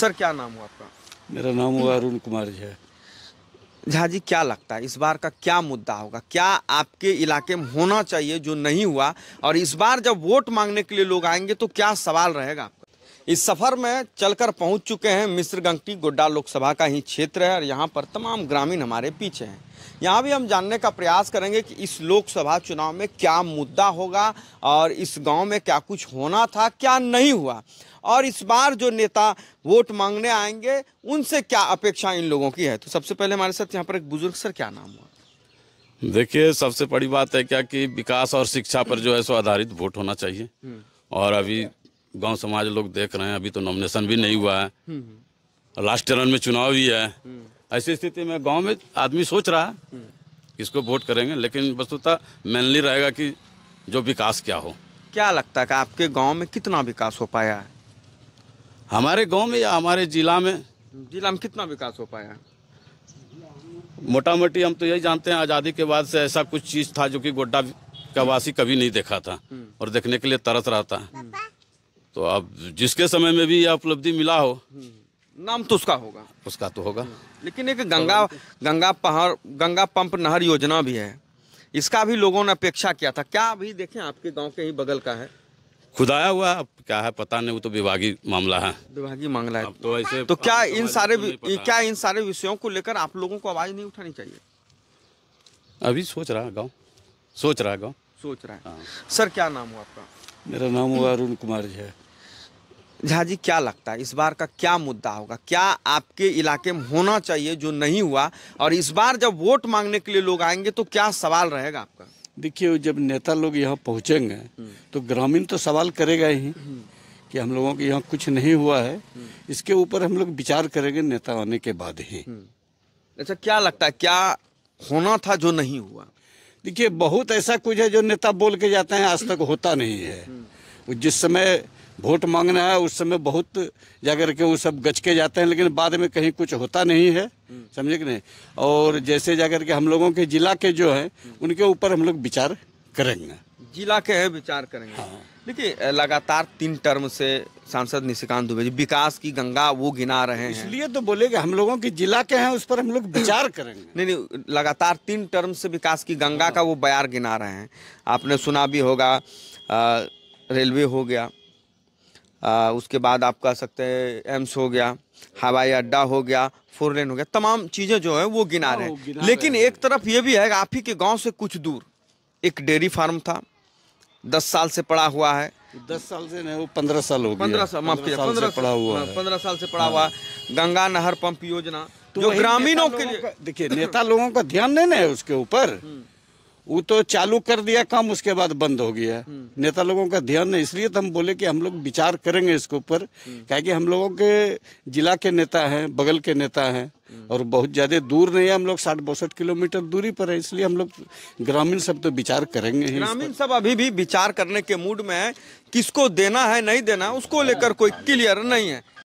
Sir क्या नाम हुआ आपका मेरा नाम हुआ अरुण कुमार है झा जी क्या लगता है इस बार का क्या मुद्दा होगा क्या आपके इलाके में होना चाहिए जो नहीं हुआ और इस बार जब वोट मांगने के लिए लोग आएंगे तो क्या सवाल रहेगा इस सफ़र में चलकर पहुंच चुके हैं मिस्र गंगटी गोड्डा लोकसभा का ही क्षेत्र है और यहाँ पर तमाम ग्रामीण हमारे पीछे हैं यहाँ भी हम जानने का प्रयास करेंगे कि इस लोकसभा चुनाव में क्या मुद्दा होगा और इस गांव में क्या कुछ होना था क्या नहीं हुआ और इस बार जो नेता वोट मांगने आएंगे उनसे क्या अपेक्षा इन लोगों की है तो सबसे पहले हमारे साथ यहाँ पर एक बुजुर्ग सर क्या नाम हुआ देखिए सबसे बड़ी बात है क्या कि विकास और शिक्षा पर जो है सो आधारित वोट होना चाहिए हम्म। और अभी गांव समाज लोग देख रहे हैं अभी तो नॉमिनेशन भी नहीं हुआ है लास्ट चरण में चुनाव भी है ऐसी स्थिति में गांव में आदमी सोच रहा है किसको वोट करेंगे लेकिन वस्तुता मेनली रहेगा कि जो विकास क्या हो क्या लगता है कि आपके गांव में कितना विकास हो पाया है हमारे गांव में या हमारे जिला में जिला में कितना विकास हो पाया मोटा मोटी हम तो यही जानते हैं आज़ादी के बाद से ऐसा कुछ चीज़ था जो कि गोड्डा का वासी कभी नहीं देखा था हम्म। और देखने के लिए तरस रहा था तो अब जिसके समय में भी यह उपलब्धि मिला हो हम्म। नाम तो उसका होगा उसका तो होगा हम्म। लेकिन एक गंगा गंगा पहाड़ गंगा पंप नहर योजना भी है इसका भी लोगों ने अपेक्षा किया था क्या अभी देखें आपके गांव के ही बगल का है खुदाया हुआ अब क्या है पता नहीं वो तो विभागीय मामला है विभागीय मामला है तो ऐसे तो क्या इन तो सारे तो क्या इन सारे विषयों को लेकर आप लोगों को आवाज़ नहीं उठानी चाहिए अभी सोच रहा गाँव सोच रहा गाँव सोच रहा है हाँ। सर क्या नाम हुआ आपका मेरा नाम हुआ अरुण कुमार झा झा जी क्या लगता है इस बार का क्या मुद्दा होगा क्या आपके इलाके में होना चाहिए जो नहीं हुआ और इस बार जब वोट मांगने के लिए लोग आएंगे तो क्या सवाल रहेगा आपका देखिए जब नेता लोग यहाँ पहुँचेंगे तो ग्रामीण तो सवाल करेगा ही कि हम लोगों के यहाँ कुछ नहीं हुआ है इसके ऊपर हम लोग विचार करेंगे नेता आने के बाद ही हम्म। अच्छा क्या लगता है क्या होना था जो नहीं हुआ देखिए बहुत ऐसा कुछ है जो नेता बोल के जाते हैं आज तक होता नहीं है जिस समय वोट मांगना है उस समय बहुत जाकर के वो सब गच के जाते हैं लेकिन बाद में कहीं कुछ होता नहीं है समझे कि नहीं और जैसे जाकर के हम लोगों के ज़िला के जो हैं उनके ऊपर हम लोग विचार करेंगे जिला के है विचार करेंगे हाँ। देखिए लगातार तीन टर्म से सांसद निशिकांत दुबे जी विकास की गंगा वो गिना रहे हैं इसलिए तो बोलेगे हम लोगों की जिला के हैं उस पर हम लोग विचार करेंगे नहीं नहीं लगातार तीन टर्म से विकास की गंगा का वो बयार गिना रहे हैं आपने सुना भी होगा रेलवे हो गया आ, उसके बाद आप कह सकते हैं एम्स हो गया हवाई अड्डा हो गया फोर लेन हो गया तमाम चीज़ें जो है वो गिना हाँ, रहे हैं लेकिन एक तरफ ये भी है आप ही के गाँव से कुछ दूर एक डेयरी फार्म था दस साल से पड़ा हुआ है दस साल से नहीं वो पंद्रह साल हो गया पंद्रह साल माफ कीजिए पंद्रह पड़ा हुआ हाँ, पंद्रह साल से पड़ा हुआ गंगा नहर पंप योजना तो जो ग्रामीणों के लिए देखिए नेता लोगों का ध्यान नहीं है उसके ऊपर वो तो चालू कर दिया काम उसके बाद बंद हो गया नेता लोगों का ध्यान नहीं इसलिए तो हम बोले कि हम लोग विचार करेंगे इसके ऊपर हम्म। क्या कि हम लोगों के जिला के नेता हैं बगल के नेता हैं और बहुत ज़्यादा दूर नहीं है हम लोग साठ बौसठ किलोमीटर दूरी पर है इसलिए हम लोग ग्रामीण सब तो विचार करेंगे ग्रामीण सब अभी भी विचार करने के मूड में है किसको देना है नहीं देना उसको लेकर कोई क्लियर नहीं है